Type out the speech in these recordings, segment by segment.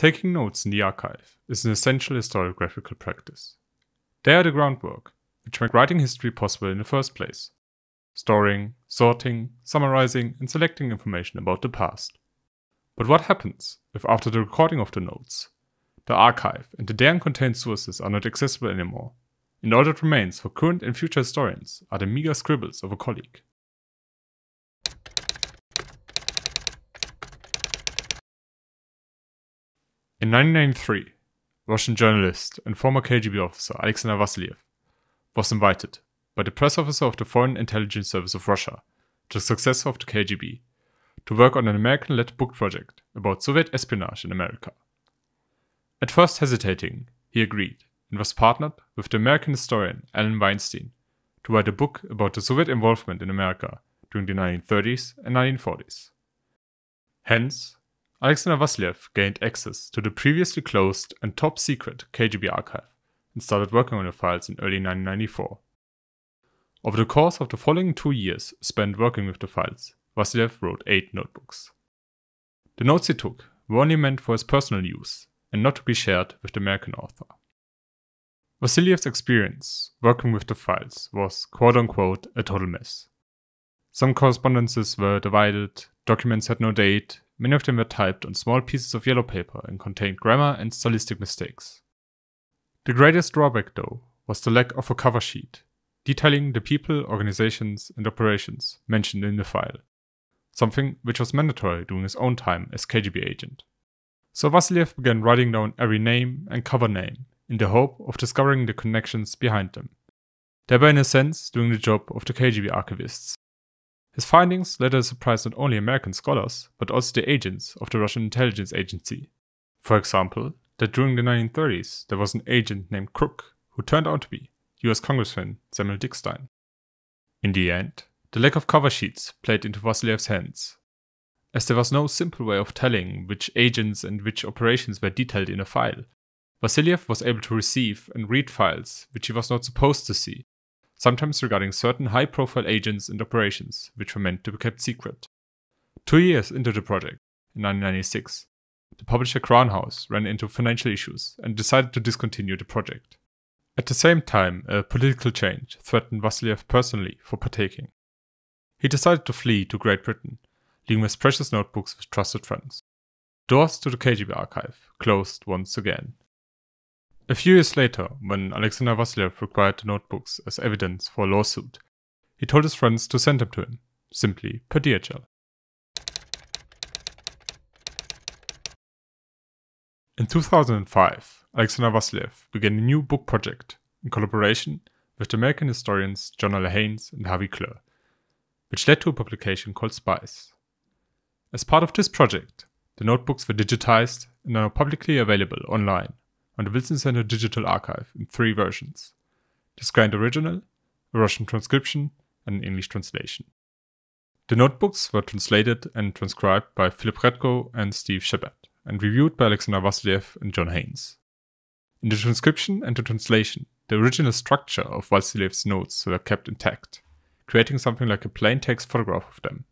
Taking notes in the archive is an essential historiographical practice. They are the groundwork, which make writing history possible in the first place. Storing, sorting, summarizing, and selecting information about the past. But what happens if, after the recording of the notes, the archive and the therein contained sources are not accessible anymore, and all that remains for current and future historians are the meager scribbles of a colleague? In 1993, Russian journalist and former KGB officer Alexander Vasilyev was invited by the press officer of the Foreign Intelligence Service of Russia, the successor of the KGB, to work on an American led book project about Soviet espionage in America. At first hesitating, he agreed and was partnered with the American historian Alan Weinstein to write a book about the Soviet involvement in America during the 1930s and 1940s. Hence, Alexander Vasilev gained access to the previously closed and top secret KGB archive and started working on the files in early 1994. Over the course of the following two years spent working with the files, Vasilev wrote eight notebooks. The notes he took were only meant for his personal use and not to be shared with the American author. Vasilyev's experience working with the files was quote unquote a total mess. Some correspondences were divided, documents had no date, Many of them were typed on small pieces of yellow paper and contained grammar and stylistic mistakes. The greatest drawback, though, was the lack of a cover sheet, detailing the people, organizations, and operations mentioned in the file, something which was mandatory during his own time as KGB agent. So Vasilyev began writing down every name and cover name in the hope of discovering the connections behind them, thereby, in a sense, doing the job of the KGB archivists his findings later surprised not only American scholars, but also the agents of the Russian intelligence agency. For example, that during the 1930s there was an agent named Crook who turned out to be US Congressman Samuel Dickstein. In the end, the lack of cover sheets played into Vasilev's hands, as there was no simple way of telling which agents and which operations were detailed in a file. Vasilyev was able to receive and read files which he was not supposed to see, sometimes regarding certain high profile agents and operations which were meant to be kept secret. Two years into the project, in 1996, the publisher Crown House ran into financial issues and decided to discontinue the project. At the same time, a political change threatened Vasilyev personally for partaking. He decided to flee to Great Britain, leaving his precious notebooks with trusted friends. Doors to the KGB archive closed once again a few years later, when Alexander Vasilyev required the notebooks as evidence for a lawsuit, he told his friends to send them to him, simply per DHL. In 2005, Alexander Vasilyev began a new book project in collaboration with American historians John L. Haynes and Harvey Kler, which led to a publication called Spies. As part of this project, the notebooks were digitized and are now publicly available online on the Wilson Center Digital Archive in three versions the scanned original, a Russian transcription, and an English translation. The notebooks were translated and transcribed by Philip Redko and Steve Shepard, and reviewed by Alexander Vasilyev and John Haynes. In the transcription and the translation, the original structure of Vasilyev's notes were kept intact, creating something like a plain text photograph of them.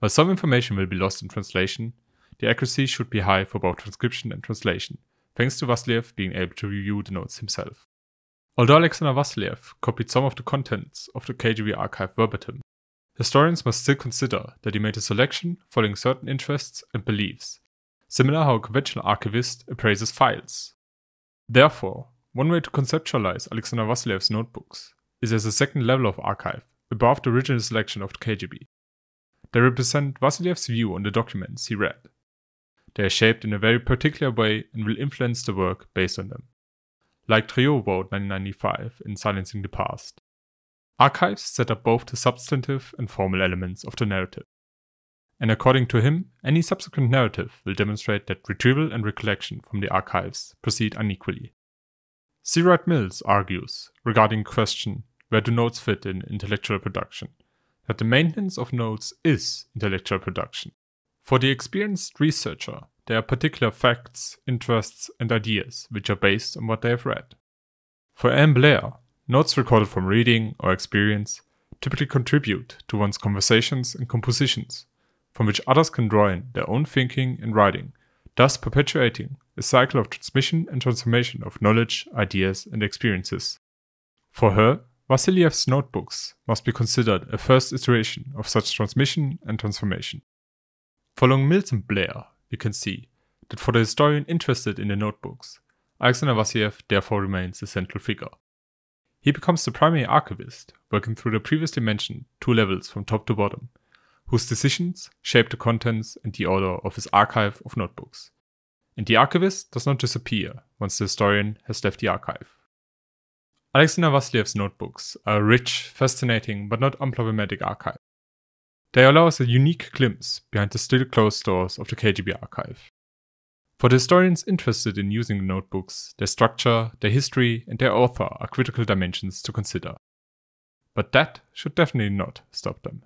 While some information will be lost in translation, the accuracy should be high for both transcription and translation, thanks to Vasilyev being er able to review the notes himself. Although Alexander Vasilyev copied some of the contents of the KGB archive verbatim, historians must still consider that he made a selection following certain interests and beliefs, similar how a conventional archivist appraises files. Therefore, one way to conceptualize Alexander Vasilyev's notebooks is as a second level of archive above the original selection of the KGB. They represent Vasilyev's view on the documents he read they are shaped in a very particular way and will influence the work based on them. Like Trio wrote 1995 in Silencing the Past. Archives set up both the substantive and formal elements of the narrative. And according to him, any subsequent narrative will demonstrate that retrieval and recollection from the archives proceed unequally. Sirad Mills argues, regarding question where do notes fit in intellectual production, that the maintenance of notes is intellectual production, for the experienced researcher, there are particular facts, interests, and ideas which are based on what they have read. For Anne Blair, notes recorded from reading or experience typically contribute to one's conversations and compositions, from which others can draw in their own thinking and writing, thus perpetuating a cycle of transmission and transformation of knowledge, ideas, and experiences. For her, Vassiliev's notebooks must be considered a first iteration of such transmission and transformation. Following Milton Blair, we can see that for the historian interested in the notebooks, Alexander Vassiliev therefore remains a central figure. He becomes the primary archivist, working through the previously mentioned two levels from top to bottom, whose decisions shape the contents and the order of his archive of notebooks. And the archivist does not disappear once the historian has left the archive. Alexander Vassiliev's notebooks are a rich, fascinating, but not unproblematic archive. They allow us a unique glimpse behind the still closed doors of the KGB archive. For the historians interested in using the notebooks, their structure, their history, and their author are critical dimensions to consider. But that should definitely not stop them.